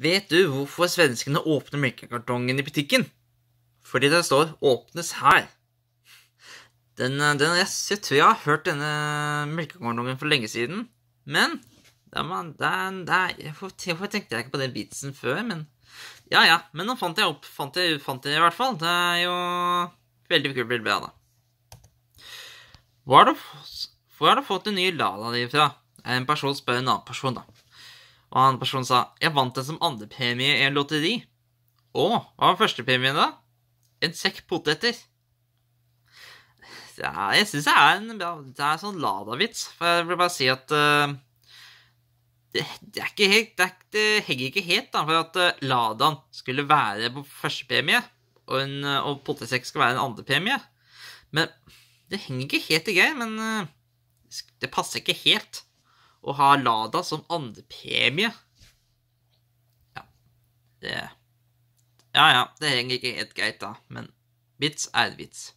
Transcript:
Vet du hvorfor svenskene åpner melkekartongen i butikken? Fordi det står 'åpnes her'. Den, den, jeg tror jeg har hørt denne melkekartongen for lenge siden. Men man, den, der, Hvorfor tenkte jeg ikke på den beatsen før? Men ja, ja. Men nå fant jeg opp. Fant jeg, fant jeg i hvert fall. Det er jo veldig kult bilde av det. Hvor har du fått den nye lala di fra? En person spør en annen person, da. Og han personen sa 'Jeg vant den som andrepremie i en lotteri'. Å, hva var førstepremien, da? En sekk poteter. Ja, jeg syns det er en det er sånn Lada-vits. For jeg vil bare si at uh, det, det, er ikke helt, det, det henger ikke helt, da, for at uh, eh, Ladaen skulle være på førstepremie, og, eh, og potetsekk skal være en andrepremie. Men det henger ikke helt i greia, men uh, det passer ikke helt og ha Lada som andrepremie. Ja. Det Ja ja, det henger ikke helt greit, da, men vits er vits.